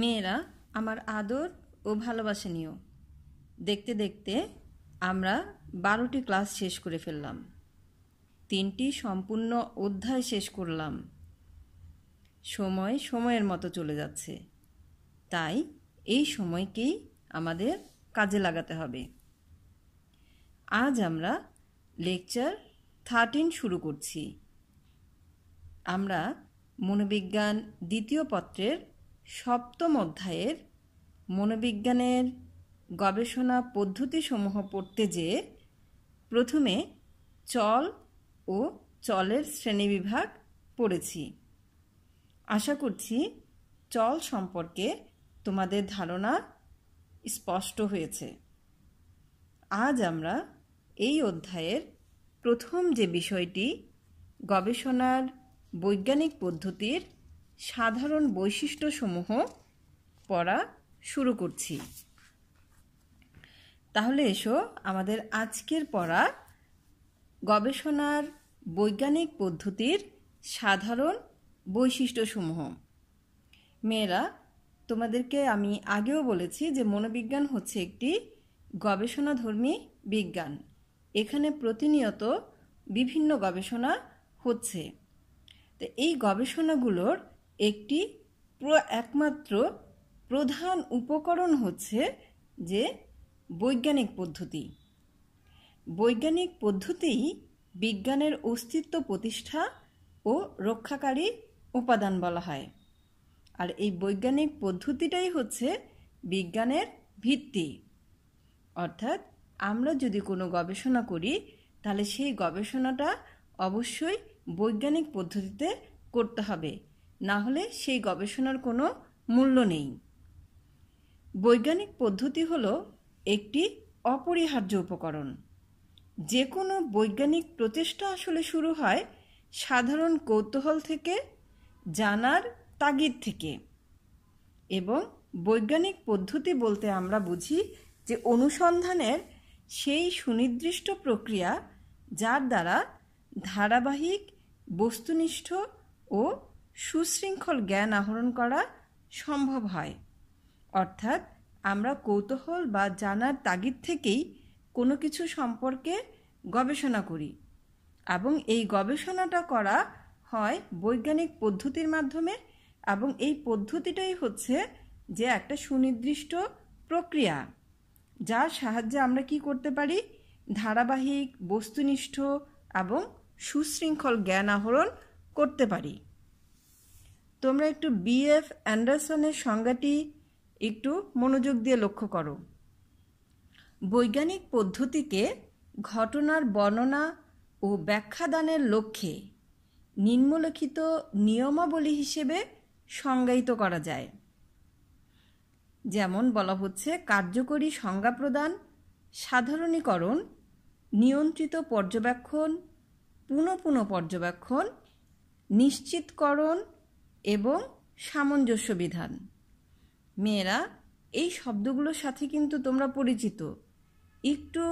মেয়েরা আমার আদর ও ভালোবাসা নিও দেখতে দেখতে আমরা বারোটি ক্লাস শেষ করে ফেললাম তিনটি সম্পূর্ণ অধ্যায় শেষ করলাম সময় সময়ের মতো চলে যাচ্ছে তাই এই সময়কেই আমাদের কাজে লাগাতে হবে আজ আমরা লেকচার থার্টিন শুরু করছি আমরা মনোবিজ্ঞান দ্বিতীয় পত্রের সপ্তম অধ্যায়ের মনোবিজ্ঞানের গবেষণা পদ্ধতিসমূহ পড়তে যেয়ে প্রথমে চল ও চলের শ্রেণীবিভাগ পড়েছি আশা করছি চল সম্পর্কে তোমাদের ধারণা স্পষ্ট হয়েছে আজ আমরা এই অধ্যায়ের প্রথম যে বিষয়টি গবেষণার বৈজ্ঞানিক পদ্ধতির সাধারণ বৈশিষ্ট্যসমূহ পড়া শুরু করছি তাহলে এসো আমাদের আজকের পড়া গবেষণার বৈজ্ঞানিক পদ্ধতির সাধারণ বৈশিষ্ট্যসমূহ মেয়েরা তোমাদেরকে আমি আগেও বলেছি যে মনোবিজ্ঞান হচ্ছে একটি গবেষণাধর্মী বিজ্ঞান এখানে প্রতিনিয়ত বিভিন্ন গবেষণা হচ্ছে তো এই গবেষণাগুলোর একটি একমাত্র প্রধান উপকরণ হচ্ছে যে বৈজ্ঞানিক পদ্ধতি বৈজ্ঞানিক পদ্ধতিই বিজ্ঞানের অস্তিত্ব প্রতিষ্ঠা ও রক্ষাকারী উপাদান বলা হয় আর এই বৈজ্ঞানিক পদ্ধতিটাই হচ্ছে বিজ্ঞানের ভিত্তি অর্থাৎ আমরা যদি কোনো গবেষণা করি তাহলে সেই গবেষণাটা অবশ্যই বৈজ্ঞানিক পদ্ধতিতে করতে হবে না হলে সেই গবেষণার কোনো মূল্য নেই বৈজ্ঞানিক পদ্ধতি হল একটি অপরিহার্য উপকরণ যে কোনো বৈজ্ঞানিক প্রচেষ্টা আসলে শুরু হয় সাধারণ কৌতূহল থেকে জানার তাগিদ থেকে এবং বৈজ্ঞানিক পদ্ধতি বলতে আমরা বুঝি যে অনুসন্ধানের সেই সুনির্দিষ্ট প্রক্রিয়া যার দ্বারা ধারাবাহিক বস্তুনিষ্ঠ ও সুশৃঙ্খল জ্ঞান আহরণ করা সম্ভব হয় অর্থাৎ আমরা কৌতূহল বা জানার তাগিদ থেকেই কোনো কিছু সম্পর্কে গবেষণা করি এবং এই গবেষণাটা করা হয় বৈজ্ঞানিক পদ্ধতির মাধ্যমে এবং এই পদ্ধতিটাই হচ্ছে যে একটা সুনির্দিষ্ট প্রক্রিয়া যার সাহায্যে আমরা কি করতে পারি ধারাবাহিক বস্তুনিষ্ঠ এবং সুশৃঙ্খল জ্ঞান আহরণ করতে পারি তোমরা একটু বিএফ অ্যান্ডারসনের সংজ্ঞাটি একটু মনোযোগ দিয়ে লক্ষ্য করো বৈজ্ঞানিক পদ্ধতিকে ঘটনার বর্ণনা ও ব্যাখ্যাদানের লক্ষ্যে নিম্নলিখিত নিয়মাবলী হিসেবে সংজ্ঞায়িত করা যায় যেমন বলা হচ্ছে কার্যকরী সংজ্ঞা প্রদান সাধারণীকরণ নিয়ন্ত্রিত পর্যবেক্ষণ পুনঃ পুনঃ পর্যবেক্ষণ নিশ্চিতকরণ এবং সামঞ্জস্য বিধান মেয়েরা এই শব্দগুলোর সাথে কিন্তু তোমরা পরিচিত একটু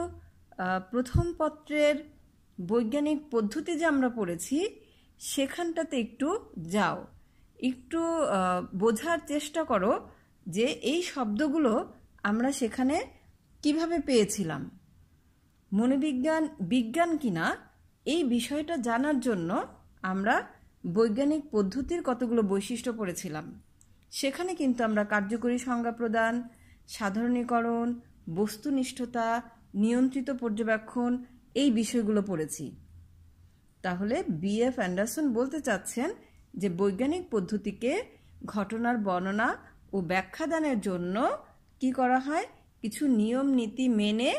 প্রথম পত্রের বৈজ্ঞানিক পদ্ধতি যে আমরা পড়েছি সেখানটাতে একটু যাও একটু বোঝার চেষ্টা করো যে এই শব্দগুলো আমরা সেখানে কিভাবে পেয়েছিলাম মনোবিজ্ঞান বিজ্ঞান কিনা এই বিষয়টা জানার জন্য আমরা বৈজ্ঞানিক পদ্ধতির কতগুলো বৈশিষ্ট্য পড়েছিলাম সেখানে কিন্তু আমরা কার্যকরী সংজ্ঞা প্রদান সাধারণীকরণ বস্তুনিষ্ঠতা নিয়ন্ত্রিত পর্যবেক্ষণ এই বিষয়গুলো পড়েছি তাহলে বি এফ অ্যান্ডারসন বলতে চাচ্ছেন যে বৈজ্ঞানিক পদ্ধতিকে ঘটনার বর্ণনা ও ব্যাখ্যাদানের জন্য কি করা হয় কিছু নিয়ম নীতি মেনে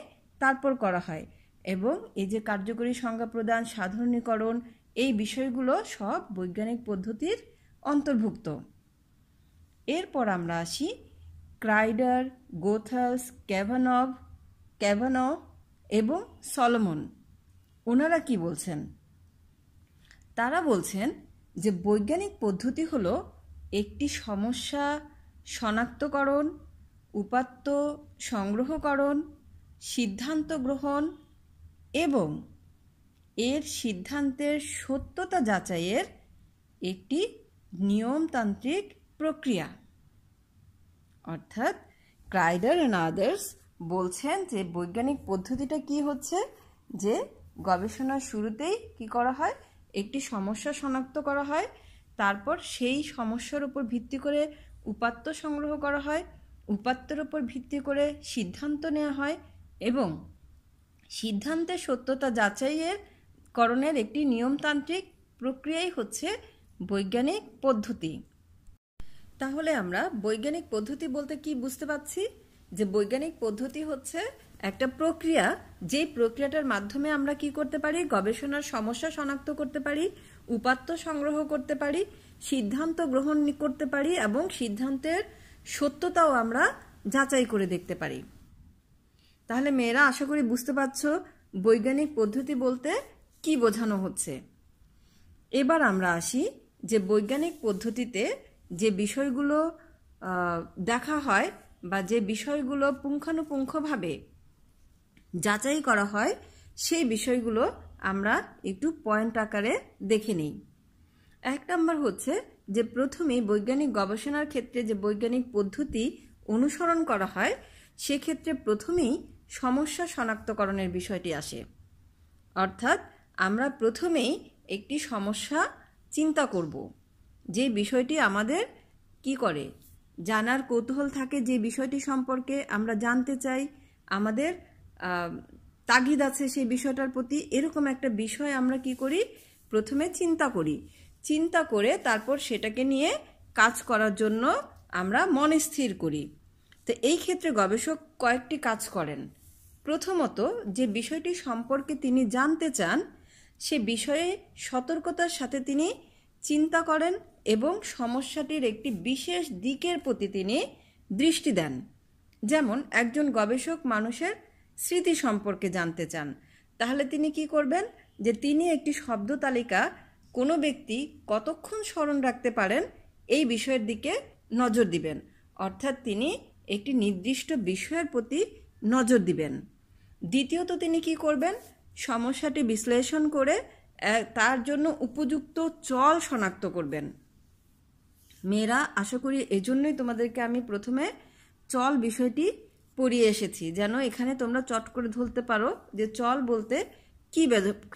তারপর করা হয় এবং এই যে কার্যকরী সংজ্ঞা প্রদান সাধারণীকরণ এই বিষয়গুলো সব বৈজ্ঞানিক পদ্ধতির অন্তর্ভুক্ত এরপর আমরা আসি ক্রাইডার গোথাস ক্যাভানভ ক্যাভান এবং সলমন ওনারা কি বলছেন তারা বলছেন যে বৈজ্ঞানিক পদ্ধতি হলো একটি সমস্যা শনাক্তকরণ উপাত্ত সংগ্রহকরণ সিদ্ধান্ত গ্রহণ এবং এর সিদ্ধান্তের সত্যতা যাচাইয়ের একটি নিয়মতান্ত্রিক প্রক্রিয়া অর্থাৎ ক্রাইডার অ্যান্ড আদার্স বলছেন যে বৈজ্ঞানিক পদ্ধতিটা কি হচ্ছে যে গবেষণার শুরুতেই কি করা হয় একটি সমস্যা শনাক্ত করা হয় তারপর সেই সমস্যার উপর ভিত্তি করে উপাত্ত সংগ্রহ করা হয় উপাত্তর উপর ভিত্তি করে সিদ্ধান্ত নেওয়া হয় এবং সিদ্ধান্তের সত্যতা যাচাইয়ের করণের একটি নিয়মতান্ত্রিক প্রক্রিয়াই হচ্ছে বৈজ্ঞানিক পদ্ধতি তাহলে আমরা বৈজ্ঞানিক পদ্ধতি বলতে কি বুঝতে পারছি যে বৈজ্ঞানিক পদ্ধতি হচ্ছে একটা প্রক্রিয়া যেই প্রক্রিয়াটার মাধ্যমে আমরা কি করতে পারি গবেষণার সমস্যা শনাক্ত করতে পারি উপাত্ত সংগ্রহ করতে পারি সিদ্ধান্ত গ্রহণ করতে পারি এবং সিদ্ধান্তের সত্যতাও আমরা যাচাই করে দেখতে পারি তাহলে মেয়েরা আশা করি বুঝতে পারছ বৈজ্ঞানিক পদ্ধতি বলতে কি বোঝানো হচ্ছে এবার আমরা আসি যে বৈজ্ঞানিক পদ্ধতিতে যে বিষয়গুলো দেখা হয় বা যে বিষয়গুলো পুঙ্খানুপুঙ্খভাবে যাচাই করা হয় সেই বিষয়গুলো আমরা একটু পয়েন্ট আকারে দেখে নিই এক নম্বর হচ্ছে যে প্রথমেই বৈজ্ঞানিক গবেষণার ক্ষেত্রে যে বৈজ্ঞানিক পদ্ধতি অনুসরণ করা হয় সেক্ষেত্রে প্রথমেই সমস্যা শনাক্তকরণের বিষয়টি আসে অর্থাৎ আমরা প্রথমেই একটি সমস্যা চিন্তা করব যে বিষয়টি আমাদের কি করে জানার কৌতূহল থাকে যে বিষয়টি সম্পর্কে আমরা জানতে চাই আমাদের তাগিদ আছে সেই বিষয়টার প্রতি এরকম একটা বিষয় আমরা কি করি প্রথমে চিন্তা করি চিন্তা করে তারপর সেটাকে নিয়ে কাজ করার জন্য আমরা মনে স্থির করি তো এই ক্ষেত্রে গবেষক কয়েকটি কাজ করেন প্রথমত যে বিষয়টি সম্পর্কে তিনি জানতে চান সে বিষয়ে সতর্কতার সাথে তিনি চিন্তা করেন এবং সমস্যাটির একটি বিশেষ দিকের প্রতি তিনি দৃষ্টি দেন যেমন একজন গবেষক মানুষের স্মৃতি সম্পর্কে জানতে চান তাহলে তিনি কি করবেন যে তিনি একটি শব্দ তালিকা কোনো ব্যক্তি কতক্ষণ স্মরণ রাখতে পারেন এই বিষয়ের দিকে নজর দিবেন অর্থাৎ তিনি একটি নির্দিষ্ট বিষয়ের প্রতি নজর দিবেন দ্বিতীয়ত তিনি কি করবেন সমস্যাটি বিশ্লেষণ করে তার জন্য উপযুক্ত চল শনাক্ত করবেন মেয়েরা আশা করি এজন্যই তোমাদেরকে আমি প্রথমে চল বিষয়টি পড়িয়ে এসেছি যেন এখানে তোমরা চট করে ধরতে পারো যে চল বলতে কি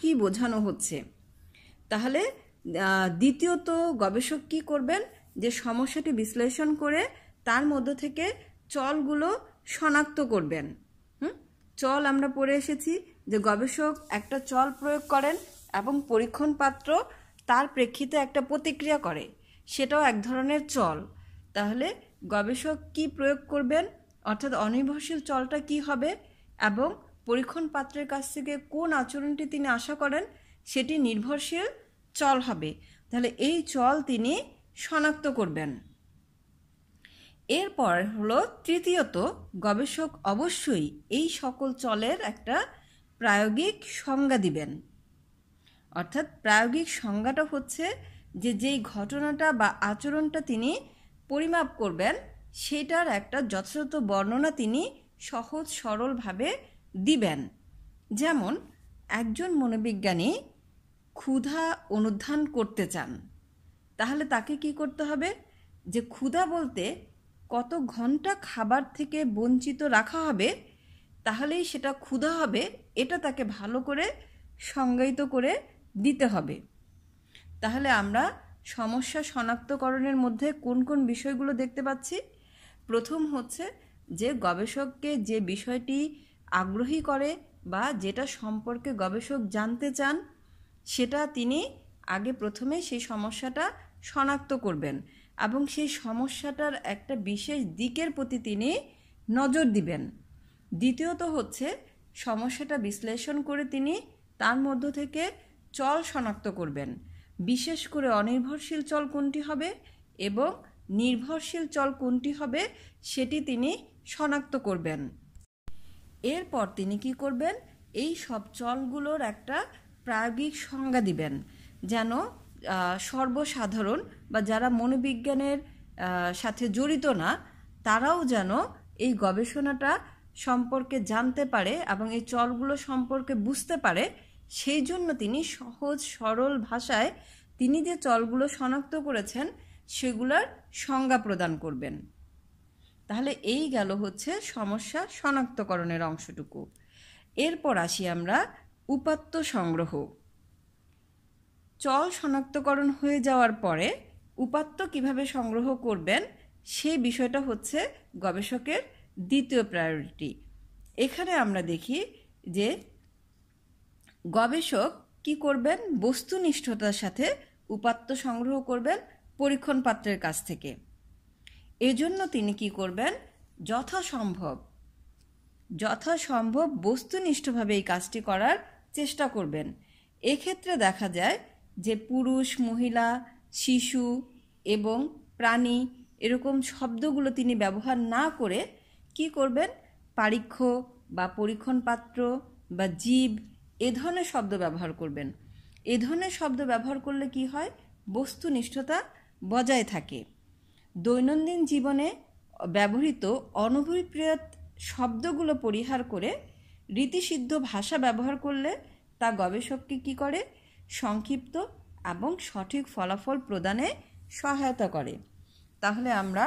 কি বোঝানো হচ্ছে তাহলে দ্বিতীয়ত গবেষক কি করবেন যে সমস্যাটি বিশ্লেষণ করে তার মধ্য থেকে চলগুলো শনাক্ত করবেন হুম চল আমরা পড়ে এসেছি যে গবেষক একটা চল প্রয়োগ করেন এবং পরীক্ষণ পাত্র তার প্রেক্ষিতে একটা প্রতিক্রিয়া করে সেটাও এক ধরনের চল তাহলে গবেষক কি প্রয়োগ করবেন অর্থাৎ অনির্ভরশীল চলটা কি হবে এবং পরীক্ষণ পাত্রের কাছ থেকে কোন আচরণটি তিনি আশা করেন সেটি নির্ভরশীল চল হবে তাহলে এই চল তিনি শনাক্ত করবেন এরপর হলো তৃতীয়ত গবেষক অবশ্যই এই সকল চলের একটা প্রায়োগিক সংজ্ঞা দিবেন অর্থাৎ প্রায়োগিক সংজ্ঞাটা হচ্ছে যে যেই ঘটনাটা বা আচরণটা তিনি পরিমাপ করবেন সেটার একটা যথাযথ বর্ণনা তিনি সহজ সরলভাবে দিবেন যেমন একজন মনোবিজ্ঞানী ক্ষুধা অনুধান করতে চান তাহলে তাকে কি করতে হবে যে ক্ষুধা বলতে কত ঘন্টা খাবার থেকে বঞ্চিত রাখা হবে তাহলেই সেটা ক্ষুধা হবে এটা তাকে ভালো করে সংজ্ঞায়িত করে দিতে হবে তাহলে আমরা সমস্যা শনাক্তকরণের মধ্যে কোন কোন বিষয়গুলো দেখতে পাচ্ছি প্রথম হচ্ছে যে গবেষককে যে বিষয়টি আগ্রহী করে বা যেটা সম্পর্কে গবেষক জানতে চান সেটা তিনি আগে প্রথমে সেই সমস্যাটা শনাক্ত করবেন এবং সেই সমস্যাটার একটা বিশেষ দিকের প্রতি তিনি নজর দিবেন দ্বিতীয়ত হচ্ছে সমস্যাটা বিশ্লেষণ করে তিনি তার মধ্য থেকে চল শনাক্ত করবেন বিশেষ করে অনির্ভরশীল চল কোনটি হবে এবং নির্ভরশীল চল কোনটি হবে সেটি তিনি শনাক্ত করবেন এরপর তিনি কি করবেন এই সব চলগুলোর একটা প্রায়োগিক সংজ্ঞা দিবেন যেন সর্বসাধারণ বা যারা মনোবিজ্ঞানের সাথে জড়িত না তারাও যেন এই গবেষণাটা সম্পর্কে জানতে পারে এবং এই চলগুলো সম্পর্কে বুঝতে পারে সেই জন্য তিনি সহজ সরল ভাষায় তিনি যে চলগুলো শনাক্ত করেছেন সেগুলোর সংজ্ঞা প্রদান করবেন তাহলে এই গেল হচ্ছে সমস্যা শনাক্তকরণের অংশটুকু এরপর আসি আমরা উপাত্ত সংগ্রহ চল শনাক্তকরণ হয়ে যাওয়ার পরে উপাত্ত কিভাবে সংগ্রহ করবেন সেই বিষয়টা হচ্ছে গবেষকের দ্বিতীয় প্রায়োরিটি এখানে আমরা দেখি যে গবেষক কি করবেন বস্তুনিষ্ঠতার সাথে উপাত্ত সংগ্রহ করবেন পরীক্ষণ পাত্রের কাছ থেকে এজন্য তিনি কি করবেন যথাসম্ভব যথাসম্ভব বস্তুনিষ্ঠভাবে এই কাজটি করার চেষ্টা করবেন এক্ষেত্রে দেখা যায় যে পুরুষ মহিলা শিশু এবং প্রাণী এরকম শব্দগুলো তিনি ব্যবহার না করে কি করবেন পারিক্ষ বা পরীক্ষণ পাত্র বা জীব এ ধরনের শব্দ ব্যবহার করবেন এ ধরনের শব্দ ব্যবহার করলে কি হয় বস্তুনিষ্ঠতা বজায় থাকে দৈনন্দিন জীবনে ব্যবহৃত অনভিপ্রিয় শব্দগুলো পরিহার করে রীতিসিদ্ধ ভাষা ব্যবহার করলে তা গবেষককে কি করে সংক্ষিপ্ত এবং সঠিক ফলাফল প্রদানে সহায়তা করে তাহলে আমরা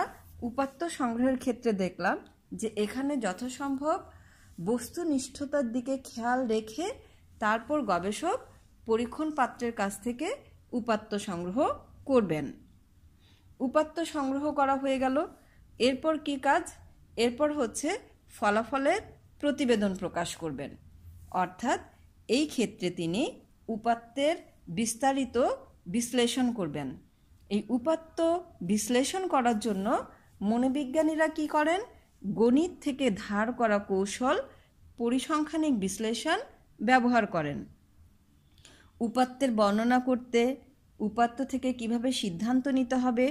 উপাত্ত সংগ্রহের ক্ষেত্রে দেখলাম যে এখানে যথাসম্ভব বস্তুনিষ্ঠতার দিকে খেয়াল রেখে তারপর গবেষক পরীক্ষণ পাত্রের কাছ থেকে উপাত্ত সংগ্রহ করবেন উপাত্ত সংগ্রহ করা হয়ে গেল এরপর কি কাজ এরপর হচ্ছে ফলাফলের প্রতিবেদন প্রকাশ করবেন অর্থাৎ এই ক্ষেত্রে তিনি উপাত্তের বিস্তারিত বিশ্লেষণ করবেন এই উপাত্ত বিশ্লেষণ করার জন্য মনোবিজ্ঞানীরা কি করেন গণিত থেকে ধার করা কৌশল পরিসংখ্যানিক বিশ্লেষণ ব্যবহার করেন উপাত্তের বর্ণনা করতে উপাত্ত থেকে কিভাবে সিদ্ধান্ত নিতে হবে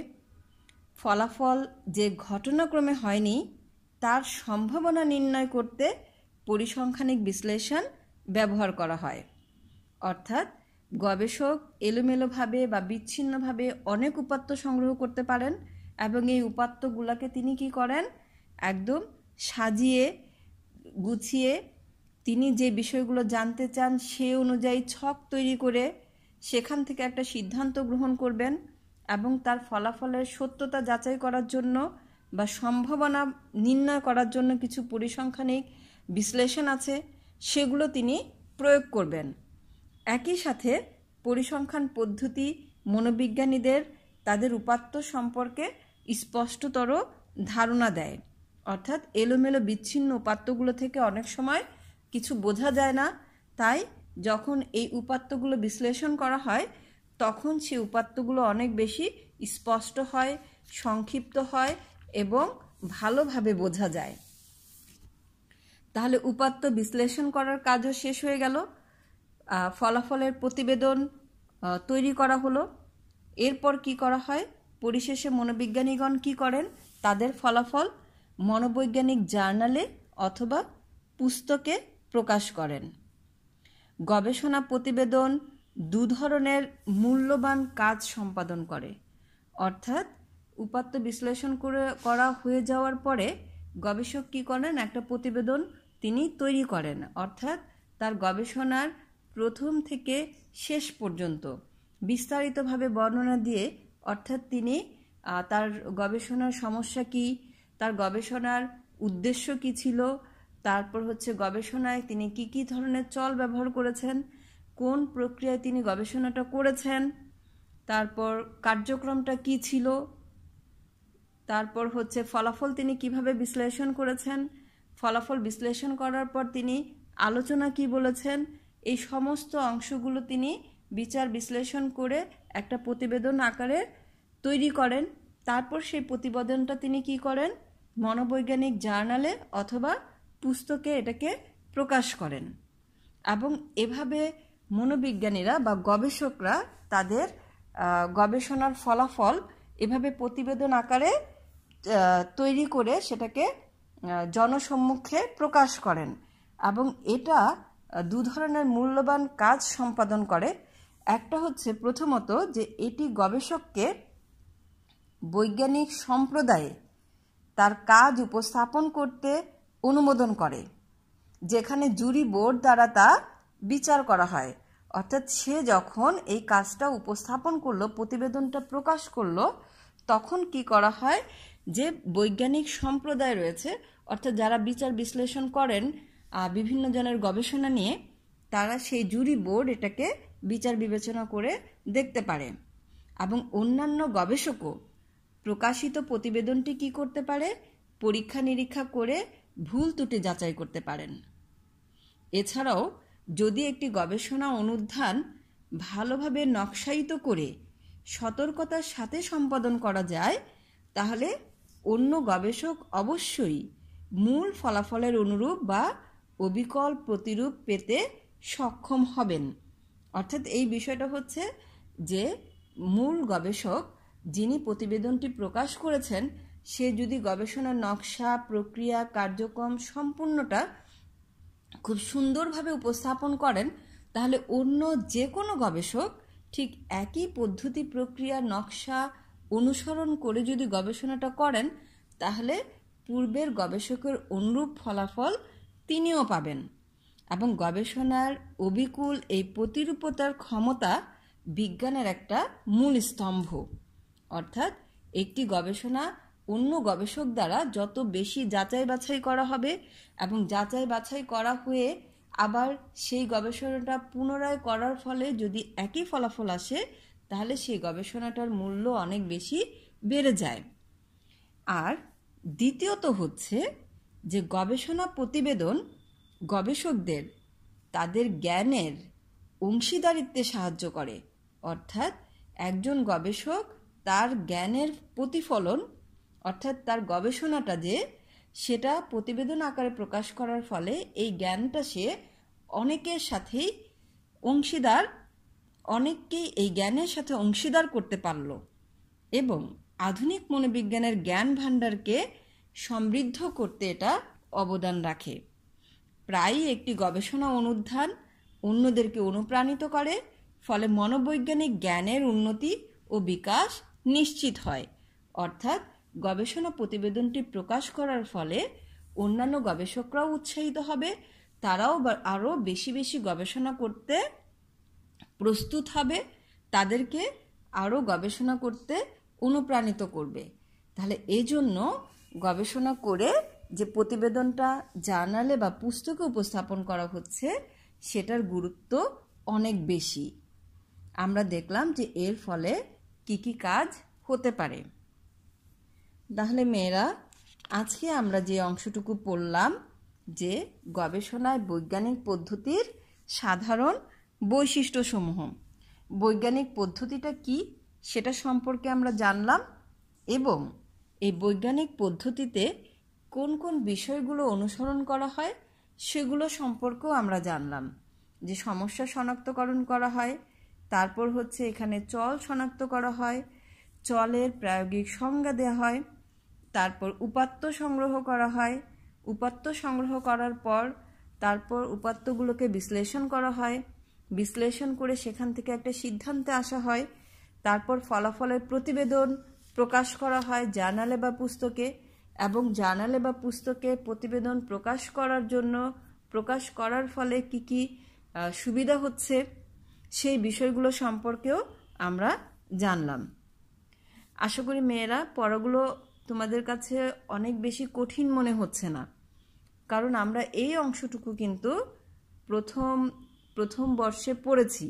ফলাফল যে ঘটনাক্রমে হয়নি তার সম্ভাবনা নির্ণয় করতে পরিসংখ্যানিক বিশ্লেষণ ব্যবহার করা হয় অর্থাৎ গবেষক এলোমেলোভাবে বা বিচ্ছিন্নভাবে অনেক উপাত্ত সংগ্রহ করতে পারেন এবং এই উপাত্তগুলোকে তিনি কি করেন একদম সাজিয়ে গুছিয়ে তিনি যে বিষয়গুলো জানতে চান সে অনুযায়ী ছক তৈরি করে সেখান থেকে একটা সিদ্ধান্ত গ্রহণ করবেন এবং তার ফলাফলের সত্যতা যাচাই করার জন্য বা সম্ভাবনা নির্ণয় করার জন্য কিছু পরিসংখ্যানিক বিশ্লেষণ আছে সেগুলো তিনি প্রয়োগ করবেন একই সাথে পরিসংখ্যান পদ্ধতি মনোবিজ্ঞানীদের তাদের উপাত্ত সম্পর্কে স্পষ্টতর ধারণা দেয় অর্থাৎ এলোমেলো বিচ্ছিন্ন উপাত্তগুলো থেকে অনেক সময় কিছু বোঝা যায় না তাই যখন এই উপাত্তগুলো বিশ্লেষণ করা হয় তখন সে উপাত্তগুলো অনেক বেশি স্পষ্ট হয় সংক্ষিপ্ত হয় এবং ভালোভাবে বোঝা যায় তাহলে উপাত্ত বিশ্লেষণ করার কাজও শেষ হয়ে গেল ফলাফলের প্রতিবেদন তৈরি করা হলো এরপর কি করা হয় পরিশেষে মনোবিজ্ঞানীগণ কি করেন তাদের ফলাফল মনোবৈজ্ঞানিক জার্নালে অথবা পুস্তকে প্রকাশ করেন গবেষণা প্রতিবেদন দু ধরনের মূল্যবান কাজ সম্পাদন করে অর্থাৎ উপাত্ত বিশ্লেষণ করে করা হয়ে যাওয়ার পরে গবেষক কী করেন একটা প্রতিবেদন তিনি তৈরি করেন অর্থাৎ তার গবেষণার প্রথম থেকে শেষ পর্যন্ত বিস্তারিতভাবে বর্ণনা দিয়ে অর্থাৎ তিনি তার গবেষণার সমস্যা কী তার গবেষণার উদ্দেশ্য কি ছিল তারপর হচ্ছে গবেষণায় তিনি কি কি ধরনের চল ব্যবহার করেছেন কোন প্রক্রিয়ায় তিনি গবেষণাটা করেছেন তারপর কার্যক্রমটা কি ছিল তারপর হচ্ছে ফলাফল তিনি কিভাবে বিশ্লেষণ করেছেন ফলাফল বিশ্লেষণ করার পর তিনি আলোচনা কি বলেছেন এই সমস্ত অংশগুলো তিনি বিচার বিশ্লেষণ করে একটা প্রতিবেদন আকারে তৈরি করেন তারপর সেই প্রতিবেদনটা তিনি কি করেন মনোবৈজ্ঞানিক জার্নালে অথবা পুস্তকে এটাকে প্রকাশ করেন এবং এভাবে মনোবিজ্ঞানীরা বা গবেষকরা তাদের গবেষণার ফলাফল এভাবে প্রতিবেদন আকারে তৈরি করে সেটাকে জনসম্মুখে প্রকাশ করেন এবং এটা দু ধরনের মূল্যবান কাজ সম্পাদন করে একটা হচ্ছে প্রথমত যে এটি গবেষককে বৈজ্ঞানিক সম্প্রদায়ে তার কাজ উপস্থাপন করতে অনুমোদন করে যেখানে জুরি বোর্ড দ্বারা তা বিচার করা হয় অর্থাৎ সে যখন এই কাজটা উপস্থাপন করলো প্রতিবেদনটা প্রকাশ করলো তখন কি করা হয় যে বৈজ্ঞানিক সম্প্রদায় রয়েছে অর্থাৎ যারা বিচার বিশ্লেষণ করেন বিভিন্ন জনের গবেষণা নিয়ে তারা সেই জুরি বোর্ড এটাকে বিচার বিবেচনা করে দেখতে পারে এবং অন্যান্য গবেষকও প্রকাশিত প্রতিবেদনটি কি করতে পারে পরীক্ষা নিরীক্ষা করে ভুল ত্রুটি যাচাই করতে পারেন এছাড়াও যদি একটি গবেষণা অনুধান ভালোভাবে নকশায়িত করে সতর্কতার সাথে সম্পাদন করা যায় তাহলে অন্য গবেষক অবশ্যই মূল ফলাফলের অনুরূপ বা অবিকল প্রতিরূপ পেতে সক্ষম হবেন অর্থাৎ এই বিষয়টা হচ্ছে যে মূল গবেষক যিনি প্রতিবেদনটি প্রকাশ করেছেন সে যদি গবেষণার নকশা প্রক্রিয়া কার্যক্রম সম্পূর্ণটা খুব সুন্দরভাবে উপস্থাপন করেন তাহলে অন্য যে কোনো গবেষক ঠিক একই পদ্ধতি প্রক্রিয়া নকশা অনুসরণ করে যদি গবেষণাটা করেন তাহলে পূর্বের গবেষকের অনুরূপ ফলাফল তিনিও পাবেন এবং গবেষণার অবিকুল এই প্রতিরূপতার ক্ষমতা বিজ্ঞানের একটা মূল স্তম্ভ অর্থাৎ একটি গবেষণা অন্য গবেষক দ্বারা যত বেশি যাচাই বাছাই করা হবে এবং যাচাই বাছাই করা হয়ে আবার সেই গবেষণাটা পুনরায় করার ফলে যদি একই ফলাফল আসে তাহলে সেই গবেষণাটার মূল্য অনেক বেশি বেড়ে যায় আর দ্বিতীয়ত হচ্ছে যে গবেষণা প্রতিবেদন গবেষকদের তাদের জ্ঞানের অংশীদারিত্বে সাহায্য করে অর্থাৎ একজন গবেষক তার জ্ঞানের প্রতিফলন অর্থাৎ তার গবেষণাটা যে সেটা প্রতিবেদন আকারে প্রকাশ করার ফলে এই জ্ঞানটা সে অনেকের সাথেই অংশীদার অনেককেই এই জ্ঞানের সাথে অংশীদার করতে পারল এবং আধুনিক মনোবিজ্ঞানের জ্ঞান ভাণ্ডারকে সমৃদ্ধ করতে এটা অবদান রাখে প্রায়ই একটি গবেষণা অনুধান অন্যদেরকে অনুপ্রাণিত করে ফলে মনোবৈজ্ঞানিক জ্ঞানের উন্নতি ও বিকাশ নিশ্চিত হয় অর্থাৎ গবেষণা প্রতিবেদনটি প্রকাশ করার ফলে অন্যান্য গবেষকরাও উৎসাহিত হবে তারাও আরও বেশি বেশি গবেষণা করতে প্রস্তুত হবে তাদেরকে আরও গবেষণা করতে অনুপ্রাণিত করবে তাহলে এজন্য গবেষণা করে যে প্রতিবেদনটা জার্নালে বা পুস্তকে উপস্থাপন করা হচ্ছে সেটার গুরুত্ব অনেক বেশি আমরা দেখলাম যে এর ফলে কি কি কাজ হতে পারে তাহলে মেয়েরা আজকে আমরা যে অংশটুকু পড়লাম যে গবেষণায় বৈজ্ঞানিক পদ্ধতির সাধারণ বৈশিষ্ট্য সমূহ বৈজ্ঞানিক পদ্ধতিটা কি সেটা সম্পর্কে আমরা জানলাম এবং এই বৈজ্ঞানিক পদ্ধতিতে কোন কোন বিষয়গুলো অনুসরণ করা হয় সেগুলো সম্পর্কেও আমরা জানলাম যে সমস্যা শনাক্তকরণ করা হয় তারপর হচ্ছে এখানে চল শনাক্ত করা হয় চলের প্রায়োগিক সংজ্ঞা দেওয়া হয় তারপর উপাত্ত সংগ্রহ করা হয় উপাত্ত সংগ্রহ করার পর তারপর উপাত্তগুলোকে বিশ্লেষণ করা হয় বিশ্লেষণ করে সেখান থেকে একটা সিদ্ধান্তে আসা হয় তারপর ফলাফলের প্রতিবেদন প্রকাশ করা হয় জার্নালে বা পুস্তকে এবং জার্নালে বা পুস্তকে প্রতিবেদন প্রকাশ করার জন্য প্রকাশ করার ফলে কি কি সুবিধা হচ্ছে সেই বিষয়গুলো সম্পর্কেও আমরা জানলাম আশা করি মেয়েরা পড়াগুলো তোমাদের কাছে অনেক বেশি কঠিন মনে হচ্ছে না কারণ আমরা এই অংশটুকু কিন্তু প্রথম প্রথম বর্ষে পড়েছি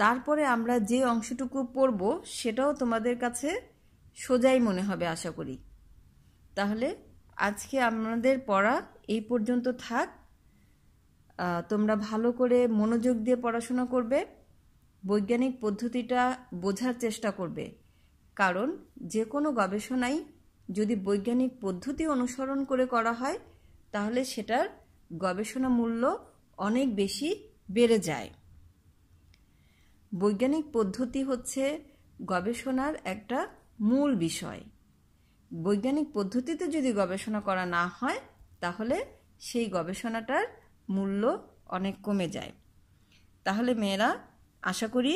তারপরে আমরা যে অংশটুকু পড়ব সেটাও তোমাদের কাছে সোজাই মনে হবে আশা করি তাহলে আজকে আমাদের পড়া এই পর্যন্ত থাক তোমরা ভালো করে মনোযোগ দিয়ে পড়াশোনা করবে বৈজ্ঞানিক পদ্ধতিটা বোঝার চেষ্টা করবে কারণ যে কোনো গবেষণাই যদি বৈজ্ঞানিক পদ্ধতি অনুসরণ করে করা হয় তাহলে সেটার গবেষণা মূল্য অনেক বেশি বেড়ে যায় বৈজ্ঞানিক পদ্ধতি হচ্ছে গবেষণার একটা মূল বিষয় বৈজ্ঞানিক পদ্ধতিতে যদি গবেষণা করা না হয় তাহলে সেই গবেষণাটার মূল্য অনেক কমে যায় তাহলে মেয়েরা আশা করি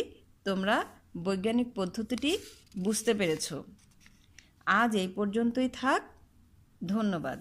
তোমরা বৈজ্ঞানিক পদ্ধতিটি বুঝতে পেরেছ আজ এই পর্যন্তই থাক ধন্যবাদ